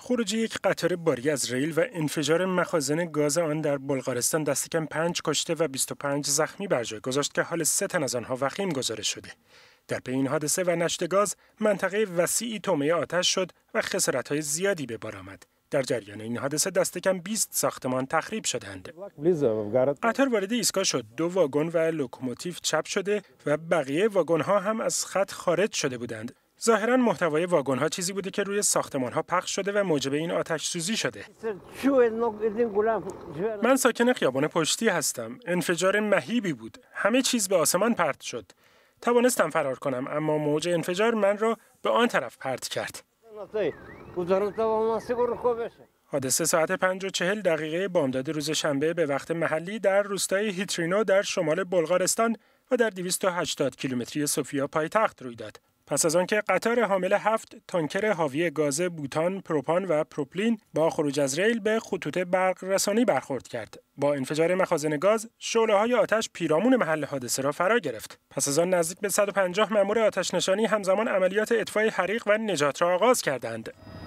خروج یک قطار باری از ریل و انفجار مخازن گاز آن در بلغارستان دست کم پنج کشته و 25 زخمی بر جای گذاشت که حال سه تن از آنها وخیم گزارش شده. در پی این حادثه و نشت گاز منطقه وسیعی تومه آتش شد و های زیادی به بار آمد. در جریان این حادثه دست کم 20 ساختمان تخریب شدند. قطار وارد ایستگاه شد. دو واگن و لوکوموتیو چپ شده و بقیه واگن ها هم از خط خارج شده بودند. ظاهرا محتوای واگن ها چیزی بوده که روی ساختمان ها پخش شده و موجب این آتش سوزی شده. من ساکن خیابان پشتی هستم. انفجار مهیبی بود. همه چیز به آسمان پرت شد. توانستم فرار کنم اما موج انفجار من را به آن طرف پرت کرد. حادثه ساعت 5 و چهل دقیقه بامداد روز شنبه به وقت محلی در روستای هیترینو در شمال بلغارستان و در 280 کیلومتری سوفیا پایتخت روی داد. پس از آنکه قطار حامل هفت تانکر حاوی گاز بوتان، پروپان و پروپلین با خروج از ریل به خطوط برق رسانی برخورد کرد. با انفجار مخازن گاز، شعله های آتش پیرامون محل حادثه را فرا گرفت. پس از آن نزدیک به 150 مأمور آتش نشانی همزمان عملیات اطفای حریق و نجات را آغاز کردند.